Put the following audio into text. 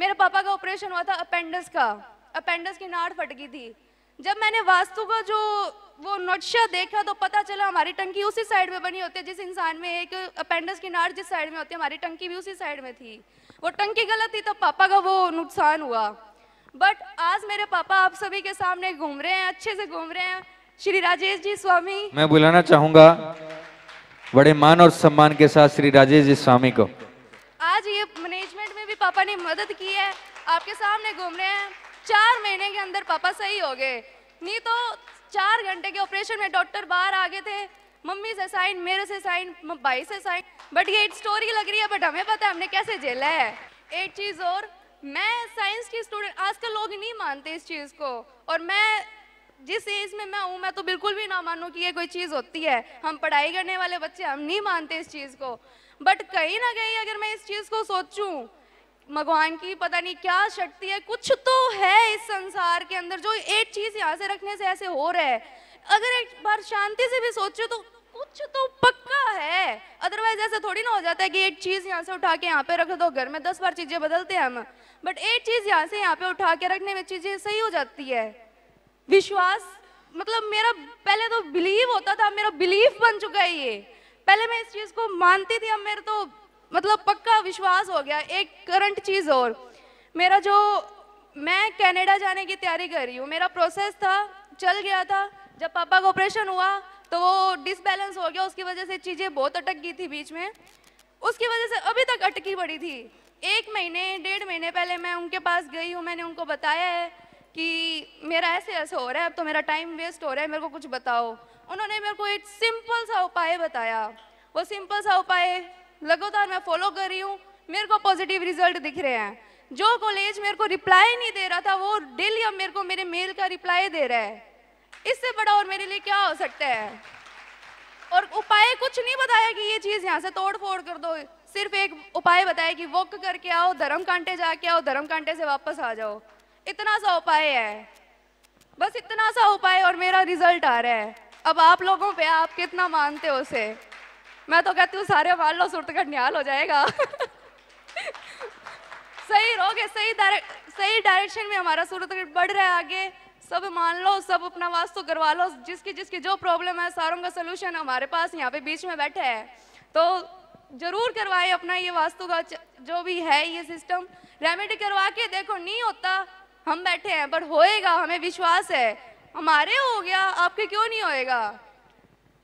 मेरे पापा का ऑपरेशन हुआ था अपेंडिक्स का अपेंडिक्स की नाड़ फट गई थी जब मैंने वास्तु का जो वो नक्शा देखा तो पता चला हमारी टंकी उसी साइड में बनी होती है जिस इंसान में एक अपेंडिक्स की नाड़ जिस साइड में होती है हमारी टंकी भी उसी साइड में थी वो टंकी गलत थी तो पापा का वो नुकसान हुआ बट आज मेरे पापा आप सभी के सामने घूम रहे हैं अच्छे से घूम रहे हैं श्री राजेश जी स्वामी मैं बुलाना चाहूंगा बड़े मान और सम्मान के साथ श्री राजेश जी स्वामी को पापा ने मदद की है आपके सामने घूम रहे हैं चार महीने के अंदर पापा सही हो गए नहीं तो चार घंटे के ऑपरेशन में डॉक्टर बाहर आ गए थे मम्मी से साइन मेरे से साइन भाई से साइन बट ये एक स्टोरी लग रही है बट हमें पता है हमने कैसे झेला है एक चीज़ और मैं साइंस की स्टूडेंट आजकल लोग नहीं मानते इस चीज़ को और मैं जिस एज में मैं हूँ मैं तो बिल्कुल भी ना मानूँ कि ये कोई चीज़ होती है हम पढ़ाई करने वाले बच्चे हम नहीं मानते इस चीज़ को बट कहीं ना कहीं अगर मैं इस चीज़ को सोचूँ भगवान की पता नहीं क्या शक्ति है कुछ तो है इस संसार के अंदर जो एक चीज यहाँ से रखने से ऐसे हो रहा है अगर एक बार शांति से भी सोचो तो कुछ तो पक्का है अदरवाइज ऐसा थोड़ी ना हो जाता है कि एक चीज यहाँ से उठा के यहाँ पे रख दो घर में दस बार चीजें बदलते हैं हम बट एक चीज यहाँ से यहाँ पे उठा के रखने में चीजें सही हो जाती है विश्वास मतलब मेरा पहले तो बिलीव होता था मेरा बिलीव बन चुका है ये पहले मैं इस चीज को मानती थी अब मेरे तो मतलब पक्का विश्वास हो गया एक करंट चीज़ और मेरा जो मैं कनाडा जाने की तैयारी कर रही हूँ मेरा प्रोसेस था चल गया था जब पापा का ऑपरेशन हुआ तो वो डिसबैलेंस हो गया उसकी वजह से चीज़ें बहुत अटक गई थी बीच में उसकी वजह से अभी तक अटकी पड़ी थी एक महीने डेढ़ महीने पहले मैं उनके पास गई हूँ मैंने उनको बताया है कि मेरा ऐसे ऐसे हो रहा है अब तो मेरा टाइम वेस्ट हो रहा है मेरे को कुछ बताओ उन्होंने मेरे को एक सिंपल सा उपाय बताया वो सिंपल सा उपाय लगातार मैं फॉलो कर रही हूँ मेरे को पॉजिटिव रिजल्ट दिख रहे हैं जो कॉलेज मेरे को रिप्लाई नहीं दे रहा था वो डेली अब मेरे को मेरे मेल का रिप्लाई दे रहा है इससे बड़ा और मेरे लिए क्या हो सकता है और उपाय कुछ नहीं बताया कि ये चीज़ यहाँ से तोड़ फोड़ कर दो सिर्फ एक उपाय बताया कि वॉक करके आओ धर्म कांटे जाके आओ धर्म कांटे से वापस आ जाओ इतना सा उपाय है बस इतना सा उपाय और मेरा रिजल्ट आ रहा है अब आप लोगों पे आप कितना मानते हो उसे मैं तो कहती हूँ सारे वाल लो सुरत का न्याल हो जाएगा सही रहोगे सही सही डायरेक्शन में हमारा सूरतगढ़ बढ़ रहा है आगे सब मान लो सब अपना वास्तु करवा लो जिसकी जिसकी जो प्रॉब्लम है सारों का सोल्यूशन हमारे पास यहाँ पे बीच में बैठे है तो जरूर करवाए अपना ये वास्तु का जो भी है ये सिस्टम रेमेडी करवा के देखो नहीं होता हम बैठे हैं बट होएगा हमें विश्वास है हमारे हो गया आपके क्यों नहीं होएगा